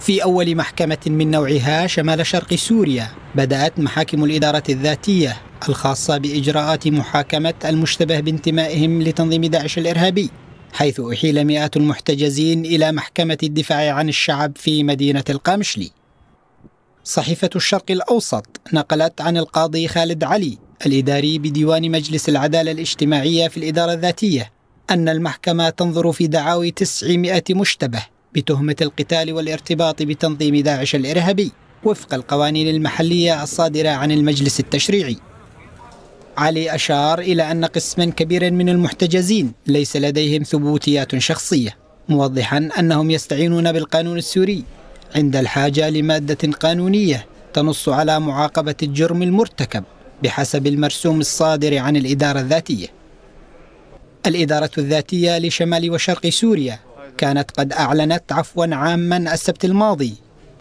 في أول محكمة من نوعها شمال شرق سوريا بدأت محاكم الإدارة الذاتية الخاصة بإجراءات محاكمة المشتبه بانتمائهم لتنظيم داعش الإرهابي حيث أحيل مئات المحتجزين إلى محكمة الدفاع عن الشعب في مدينة القامشلي صحيفة الشرق الأوسط نقلت عن القاضي خالد علي الإداري بديوان مجلس العدالة الاجتماعية في الإدارة الذاتية أن المحكمة تنظر في دعاوي 900 مشتبه بتهمة القتال والارتباط بتنظيم داعش الإرهابي وفق القوانين المحلية الصادرة عن المجلس التشريعي علي أشار إلى أن قسما كبيرا من المحتجزين ليس لديهم ثبوتيات شخصية موضحا أنهم يستعينون بالقانون السوري عند الحاجة لمادة قانونية تنص على معاقبة الجرم المرتكب بحسب المرسوم الصادر عن الإدارة الذاتية الإدارة الذاتية لشمال وشرق سوريا كانت قد أعلنت عفوا عاما السبت الماضي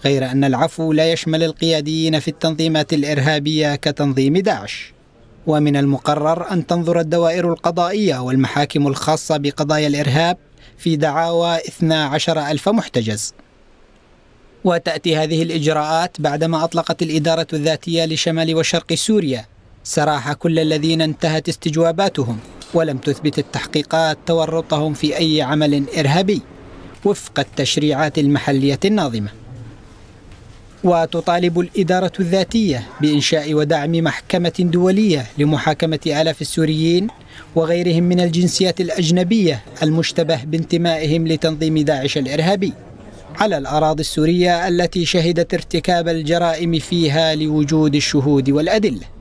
غير أن العفو لا يشمل القياديين في التنظيمات الإرهابية كتنظيم داعش ومن المقرر أن تنظر الدوائر القضائية والمحاكم الخاصة بقضايا الإرهاب في دعاوى 12 ألف محتجز وتأتي هذه الإجراءات بعدما أطلقت الإدارة الذاتية لشمال وشرق سوريا سراح كل الذين انتهت استجواباتهم ولم تثبت التحقيقات تورطهم في أي عمل إرهابي وفق التشريعات المحلية الناظمة وتطالب الإدارة الذاتية بإنشاء ودعم محكمة دولية لمحاكمة آلاف السوريين وغيرهم من الجنسيات الأجنبية المشتبه بانتمائهم لتنظيم داعش الإرهابي على الأراضي السورية التي شهدت ارتكاب الجرائم فيها لوجود الشهود والأدلة